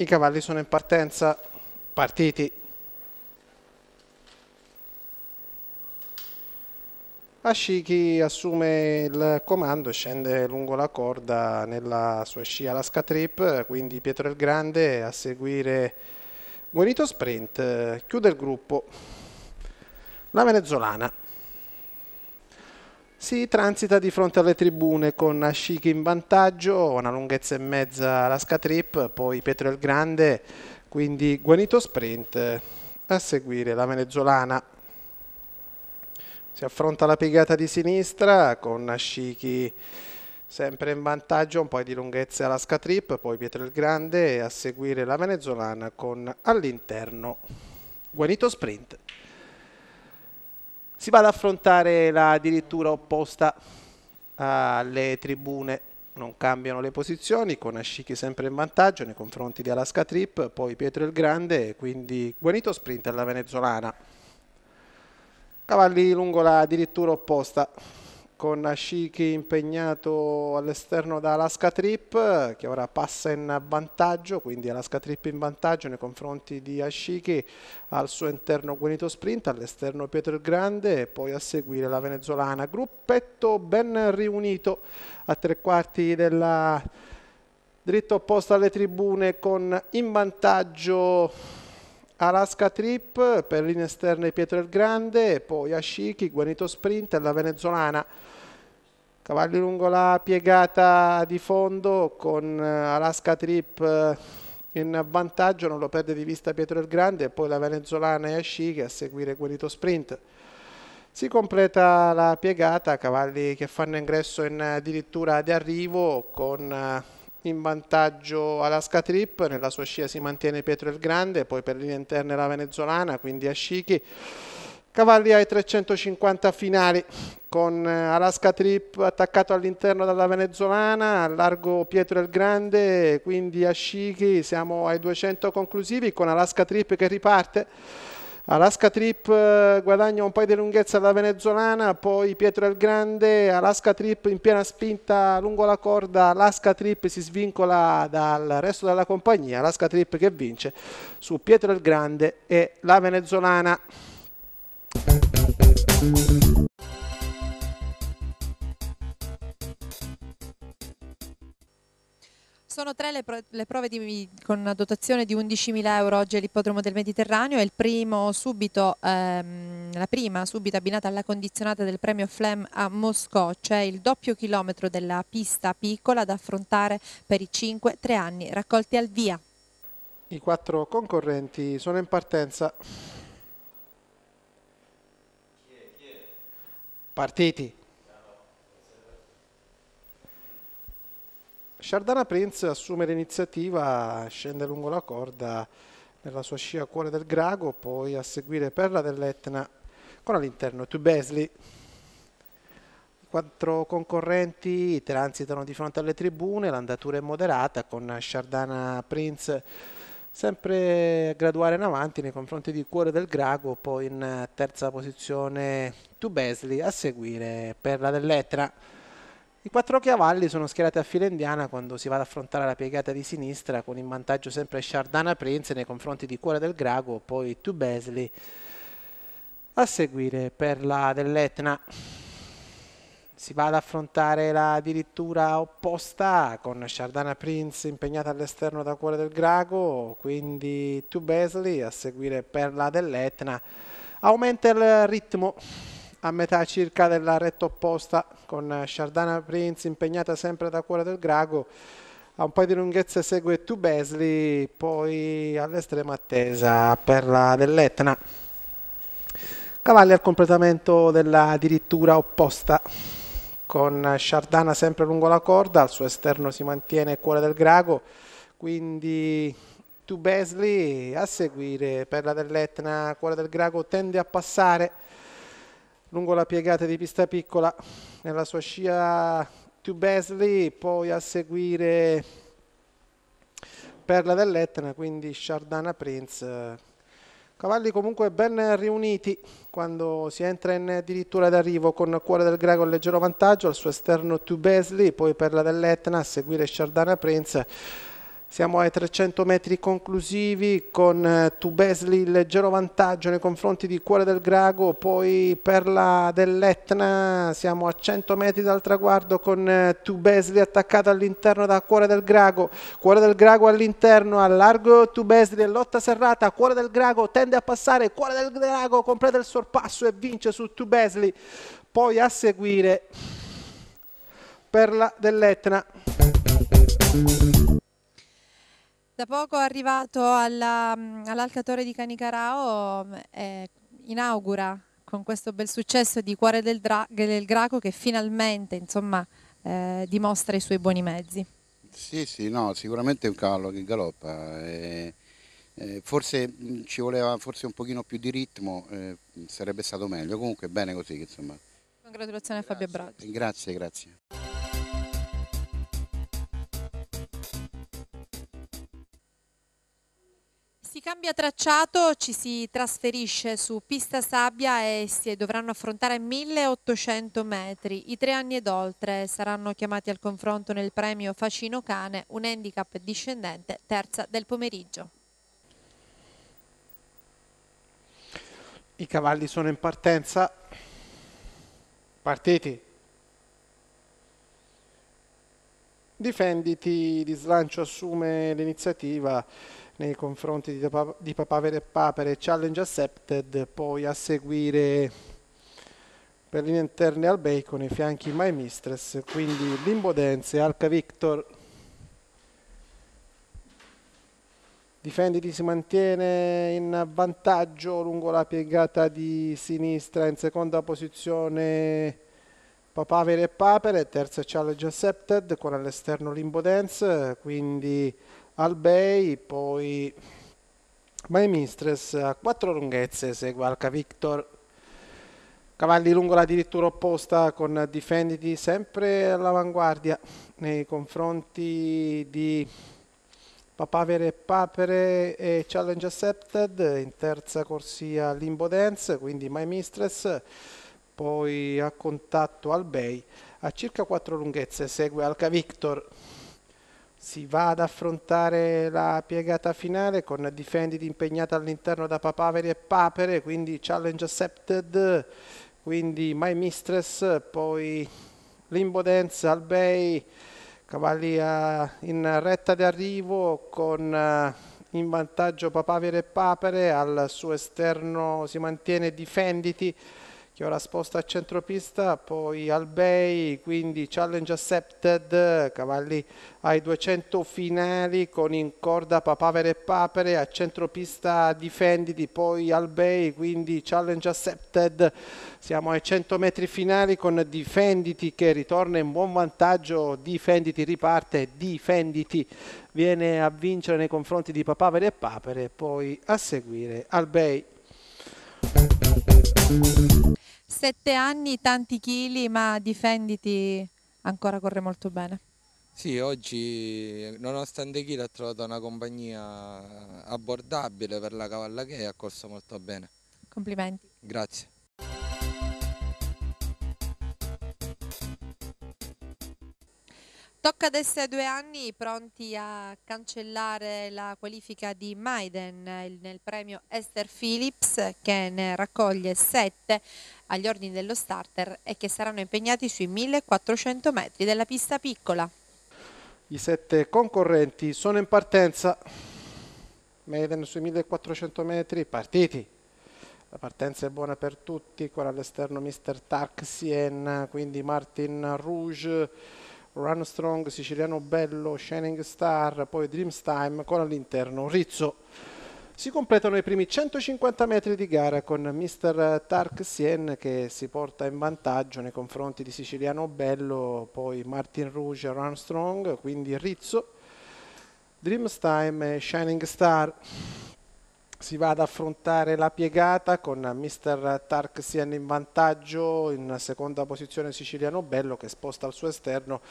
I cavalli sono in partenza, partiti. Ashiki assume il comando e scende lungo la corda nella sua scia Alaska Trip, quindi Pietro il Grande a seguire Guarito Sprint, chiude il gruppo. La venezolana si transita di fronte alle tribune con Ashik in vantaggio, una lunghezza e mezza la Scatrip, poi Pietro il Grande, quindi Guanito Sprint a seguire la venezuelana. Si affronta la piegata di sinistra con Ashiki sempre in vantaggio, un po' di lunghezza alla Scatrip, poi Pietro il Grande a seguire la venezuelana con all'interno Guanito Sprint si va ad affrontare la dirittura opposta alle tribune non cambiano le posizioni con Ashiki sempre in vantaggio nei confronti di Alaska Trip poi Pietro il Grande quindi guarito sprint alla venezolana cavalli lungo la dirittura opposta con Ashiki impegnato all'esterno da Alaska Trip che ora passa in vantaggio, quindi Alaska Trip in vantaggio nei confronti di Ashiki, al suo interno Guenito Sprint, all'esterno Pietro il Grande e poi a seguire la venezuelana. Gruppetto ben riunito a tre quarti della dritto opposta alle tribune con in vantaggio Alaska Trip per linee esterne Pietro il Grande, poi Ashiki, Guanito Sprint alla venezolana. Cavalli lungo la piegata di fondo con eh, Alaska Trip eh, in vantaggio, non lo perde di vista Pietro il Grande poi la venezolana e Ashiki a seguire Guanito Sprint. Si completa la piegata, cavalli che fanno ingresso in eh, addirittura di arrivo con in vantaggio Alaska Trip, nella sua scia si mantiene Pietro il Grande, poi per linee interne la venezolana, quindi Ashiki. Cavalli ai 350 finali con eh, Alaska Trip attaccato all'interno dalla venezolana, al largo Pietro il Grande, quindi Ashiki, siamo ai 200 conclusivi con Alaska Trip che riparte Alaska Trip eh, guadagna un paio di lunghezza alla venezuelana, poi Pietro il Grande, Alaska Trip in piena spinta lungo la corda, Alaska Trip si svincola dal resto della compagnia, Alaska Trip che vince su Pietro il Grande e la venezuelana. Sono tre le, pro le prove di, con una dotazione di 11.000 euro oggi all'Ippodromo del Mediterraneo e ehm, la prima subito abbinata alla condizionata del premio Flem a Moscò, cioè il doppio chilometro della pista piccola da affrontare per i 5-3 anni raccolti al via. I quattro concorrenti sono in partenza. Partiti. Shardana Prince assume l'iniziativa, scende lungo la corda nella sua scia cuore del Grago, poi a seguire Perla dell'Etna con all'interno Tubesli. I quattro concorrenti transitano di fronte alle tribune, l'andatura è moderata con Shardana Prince sempre a graduare in avanti nei confronti di Cuore del Grago, poi in terza posizione Tubesli, a seguire Perla dell'Etna. I quattro cavalli sono schierati a fila indiana quando si va ad affrontare la piegata di sinistra con in vantaggio sempre Shardana Prince nei confronti di Cuore del Grago, poi Tubesley a seguire per la dell'Etna. Si va ad affrontare la dirittura opposta con Shardana Prince impegnata all'esterno da Cuore del Grago, quindi Tubesley a seguire per la dell'Etna. Aumenta il ritmo a metà circa della retta opposta con eh, Shardana Prince impegnata sempre da cuore del Grago a un paio di lunghezze segue Tu Besley poi all'estrema attesa per la dell'Etna cavalli al completamento della dirittura opposta con eh, Shardana sempre lungo la corda al suo esterno si mantiene cuore del Grago quindi Tu Besley a seguire per la dell'Etna cuore del Grago tende a passare lungo la piegata di pista piccola nella sua scia to Besley, poi a seguire Perla dell'Etna, quindi Shardana Prince. Cavalli comunque ben riuniti quando si entra in addirittura d'arrivo con Cuore del Greco in leggero vantaggio, al suo esterno To Besley, poi Perla dell'Etna, a seguire Shardana Prince siamo ai 300 metri conclusivi con eh, Tubesli il leggero vantaggio nei confronti di Cuore del Grago, poi Perla dell'Etna, siamo a 100 metri dal traguardo con eh, Tubesli attaccata all'interno da Cuore del Grago, Cuore del Grago all'interno, a largo Tubesli lotta serrata, Cuore del Grago tende a passare, Cuore del Grago completa il sorpasso e vince su Tubesli, poi a seguire Perla dell'Etna. Da poco arrivato alla, mm, all'Alcatore di Canicarao, eh, inaugura con questo bel successo di Cuore del, Dra- del Graco che finalmente insomma, eh, dimostra i suoi buoni mezzi. Sì, sì, no, sicuramente è un cavallo che galoppa. Eh, eh, forse mm, ci voleva forse un pochino più di ritmo, eh, sarebbe stato meglio. Comunque bene così, insomma. Congratulazioni a Fabio Braccio. Grazie, grazie. cambia tracciato, ci si trasferisce su pista sabbia e si dovranno affrontare 1800 metri. I tre anni ed oltre saranno chiamati al confronto nel premio Facino Cane, un handicap discendente, terza del pomeriggio. I cavalli sono in partenza. Partiti. Difenditi di slancio assume l'iniziativa nei confronti di, di Papavere e Papere, challenge accepted, poi a seguire perline interne al bacon, i fianchi my mistress, quindi limbo dance, Alca Victor. Difenditi si mantiene in vantaggio lungo la piegata di sinistra, in seconda posizione Papavere e Papere, terza challenge accepted con all'esterno limbo dance, quindi Albei, poi My Mistress a quattro lunghezze segue Alca Victor. Cavalli lungo la dirittura opposta con Difenditi sempre all'avanguardia nei confronti di Papavere e Papere e Challenge Accepted, in terza corsia Limbo Dance, quindi My Mistress, poi a contatto al Bay, a circa quattro lunghezze segue Alca Victor si va ad affrontare la piegata finale con difenditi impegnati all'interno da Papaveri e Papere, quindi challenge accepted, quindi My Mistress, poi Limbo Dance, Albei, cavalli in retta di arrivo con eh, in vantaggio Papaveri e Papere, al suo esterno si mantiene difenditi, che ora sposta a centropista, poi Albei, quindi challenge accepted, cavalli ai 200 finali con in corda Papavere e Papere, a centropista difenditi, poi Albei, quindi challenge accepted, siamo ai 100 metri finali con difenditi che ritorna in buon vantaggio, difenditi riparte, difenditi viene a vincere nei confronti di Papavere e Papere, poi a seguire Albei sette anni, tanti chili, ma difenditi ancora corre molto bene. Sì, oggi nonostante Chile ha trovato una compagnia abbordabile per la cavalla che ha corso molto bene. Complimenti. Grazie. Tocca ad essere due anni pronti a cancellare la qualifica di Maiden nel premio Esther Phillips che ne raccoglie sette agli ordini dello starter e che saranno impegnati sui 1400 metri della pista piccola. I sette concorrenti sono in partenza. Maiden sui 1400 metri, partiti. La partenza è buona per tutti, con all'esterno Mr. Tark quindi Martin Rouge Run Strong, Siciliano Bello, Shining Star, poi Dreamstime con all'interno Rizzo. Si completano i primi 150 metri di gara con Mr. Tark Sien che si porta in vantaggio nei confronti di Siciliano Bello, poi Martin Rouge, Run Strong, quindi Rizzo, Dreamstime e Shining Star si va ad affrontare la piegata con Mr. Tarksian in vantaggio in seconda posizione Siciliano Bello che sposta al suo esterno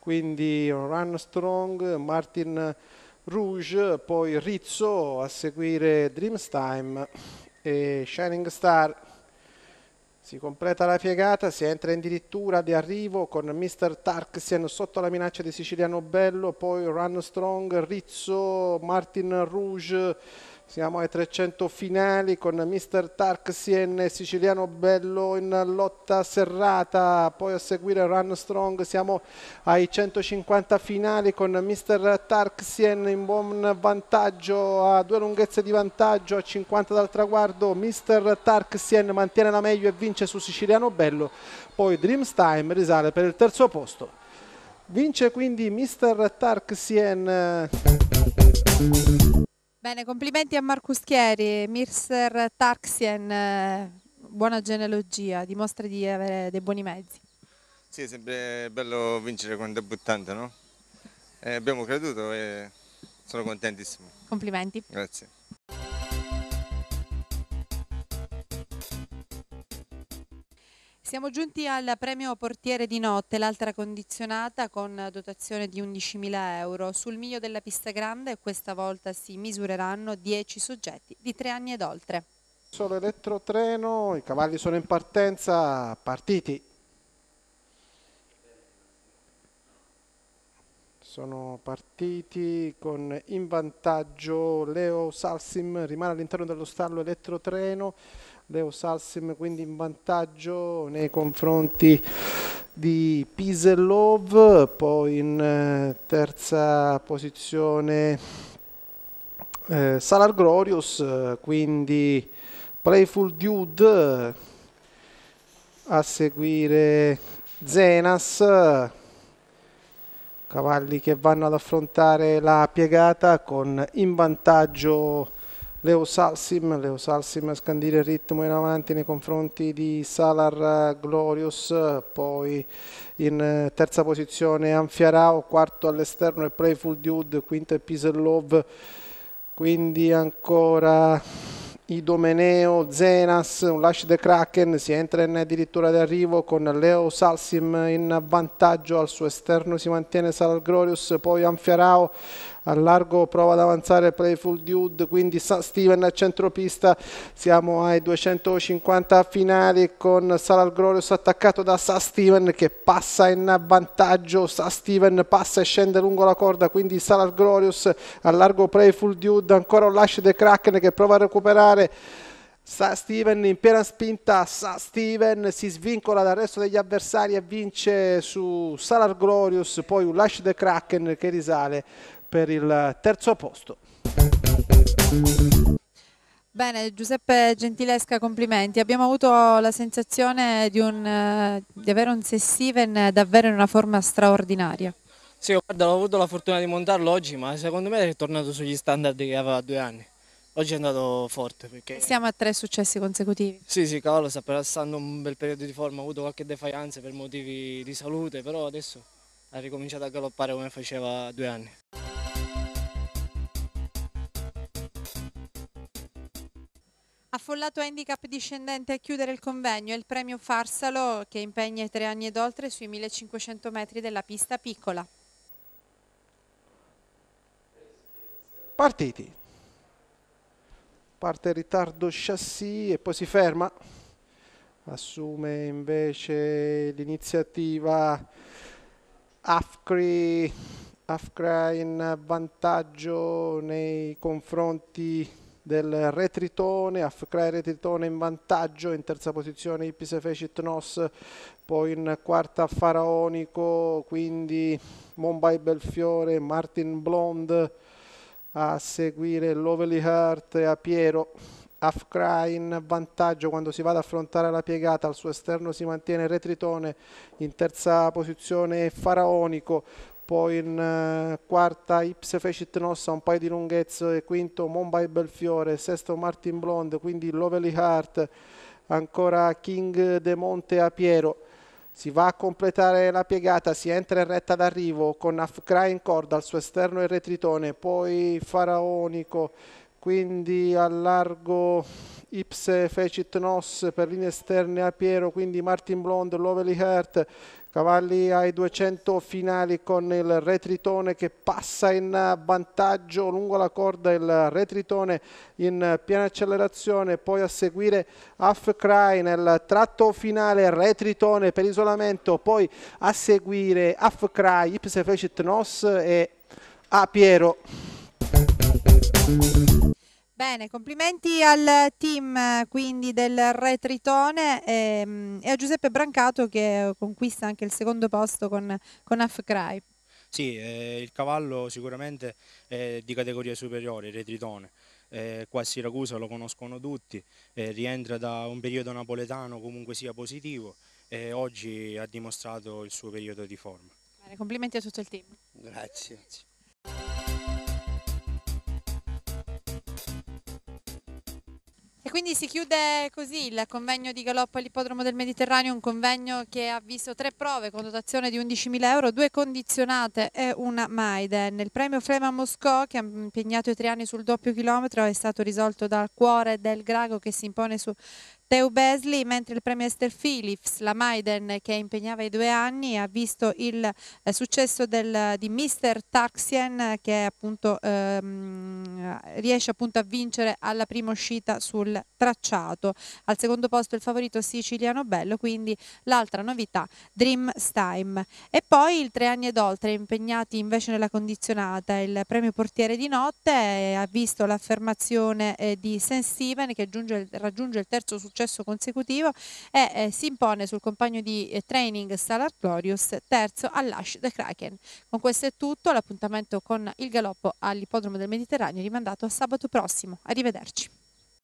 quindi Run Strong, Martin Rouge, poi Rizzo a seguire Dreamstime e Shining Star si completa la piegata, si entra in dirittura di arrivo con Mr. Tarksian sotto la minaccia di Siciliano Bello, poi Run Strong, Rizzo, Martin Rouge siamo ai 300 finali con Mr. e siciliano bello in lotta serrata, poi a seguire Run Strong, siamo ai 150 finali con Mr. Tarksien in buon vantaggio, a due lunghezze di vantaggio, a 50 dal traguardo, Mr. Tarksien mantiene la meglio e vince su siciliano bello, poi Dreamstime risale per il terzo posto. Vince quindi Mr. Tarksien. Bene, complimenti a Marcus Chieri, Mirser Tarxien, eh, buona genealogia, dimostra di avere dei buoni mezzi. Sì, è sempre bello vincere con un debuttante, no? Eh, abbiamo creduto e sono contentissimo. Complimenti. Grazie. Siamo giunti al premio portiere di notte, l'altra condizionata con dotazione di 11.000 euro. Sul miglio della pista grande questa volta si misureranno 10 soggetti di 3 anni ed oltre. Solo elettrotreno, i cavalli sono in partenza, partiti. Sono partiti con in vantaggio Leo Salsim, rimane all'interno dello stallo elettrotreno Leo Salsim quindi in vantaggio nei confronti di Piselov, poi in eh, terza posizione eh, Salar Glorious, quindi Playful Dude, a seguire Zenas, cavalli che vanno ad affrontare la piegata con in vantaggio Leo Salsim, Leo Salsim a scandire il ritmo in avanti nei confronti di Salar eh, Glorious, poi in eh, terza posizione Anfiarao, quarto all'esterno è Playful Dude, quinto è Pisellov, quindi ancora Idomeneo, Zenas, un lash the Kraken, si entra in addirittura d'arrivo con Leo Salsim in vantaggio, al suo esterno si mantiene Salar Glorious, poi Anfiarao, al largo prova ad avanzare Playful Dude quindi Steven al centropista siamo ai 250 finali con Saral Glorious attaccato da Sa Steven che passa in vantaggio Sa Steven passa e scende lungo la corda quindi Saral Glorious al largo Playful Dude ancora un lascio dei Kraken che prova a recuperare Sa Steven in piena spinta, Sa Steven si svincola dal resto degli avversari e vince su Salar Glorious, poi un Lash the Kraken che risale per il terzo posto. Bene, Giuseppe Gentilesca, complimenti. Abbiamo avuto la sensazione di, un, di avere un Sessiven davvero in una forma straordinaria. Sì, oh, guarda, ho avuto la fortuna di montarlo oggi, ma secondo me è tornato sugli standard che aveva due anni. Oggi è andato forte perché... Siamo a tre successi consecutivi. Sì, sì, cavallo sta passando un bel periodo di forma, ha avuto qualche defianza per motivi di salute, però adesso ha ricominciato a galoppare come faceva due anni. Affollato handicap discendente a chiudere il convegno, il premio Farsalo che impegna i tre anni ed oltre sui 1500 metri della pista piccola. Partiti. Parte in ritardo chassis e poi si ferma. Assume invece l'iniziativa Afcri, Afcra in vantaggio nei confronti del retritone, Tritone, Afcrai retritone in vantaggio, in terza posizione Ippis Fecit Nos, poi in quarta Faraonico, quindi Mumbai Belfiore, Martin Blonde, a seguire Lovely Heart e a Piero. Afkra in vantaggio quando si va ad affrontare la piegata, al suo esterno si mantiene Retritone, in terza posizione Faraonico, poi in uh, quarta Ips Fecit Nossa, un paio di lunghezze, quinto Mumbai Belfiore, sesto Martin Blonde, quindi Lovely Heart, ancora King De Monte a Piero. Si va a completare la piegata, si entra in retta d'arrivo con Afkra in corda, al suo esterno e retritone, poi Faraonico, quindi al largo Ips Fecit Nos per linee esterne a Piero, quindi Martin Blonde, Lovely Heart, Cavalli ai 200 finali con il retritone che passa in vantaggio lungo la corda il retritone in piena accelerazione poi a seguire Half Cry nel tratto finale retritone per isolamento poi a seguire Half Cry Ipse Fecit Nos e A Piero Bene, complimenti al team eh, quindi del Re Tritone e, ehm, e a Giuseppe Brancato che eh, conquista anche il secondo posto con, con half Sì, eh, il cavallo sicuramente è di categoria superiore, il Re Tritone. Eh, qua a Siracusa lo conoscono tutti, eh, rientra da un periodo napoletano comunque sia positivo e oggi ha dimostrato il suo periodo di forma. Bene, complimenti a tutto il team. Grazie. Grazie. quindi si chiude così il convegno di galoppo all'ippodromo del Mediterraneo, un convegno che ha visto tre prove con dotazione di 11.000 euro, due condizionate e una Maiden. Il premio Flema Moscò che ha impegnato i tre anni sul doppio chilometro è stato risolto dal cuore del Grago che si impone su Teo Besley, mentre il premio Esther Phillips, la Maiden che impegnava i due anni, ha visto il eh, successo del, di Mr. Taxian che appunto, ehm, riesce appunto a vincere alla prima uscita sul tracciato. Al secondo posto il favorito siciliano Bello, quindi l'altra novità Dream Time. E poi il tre anni ed oltre impegnati invece nella condizionata, il premio portiere di notte eh, ha visto l'affermazione eh, di St. Steven che giunge, raggiunge il terzo successo successo consecutivo e eh, si impone sul compagno di eh, training Salar Glorious, terzo all'Ash The Kraken. Con questo è tutto, l'appuntamento con il galoppo all'ippodromo del Mediterraneo rimandato a sabato prossimo. Arrivederci.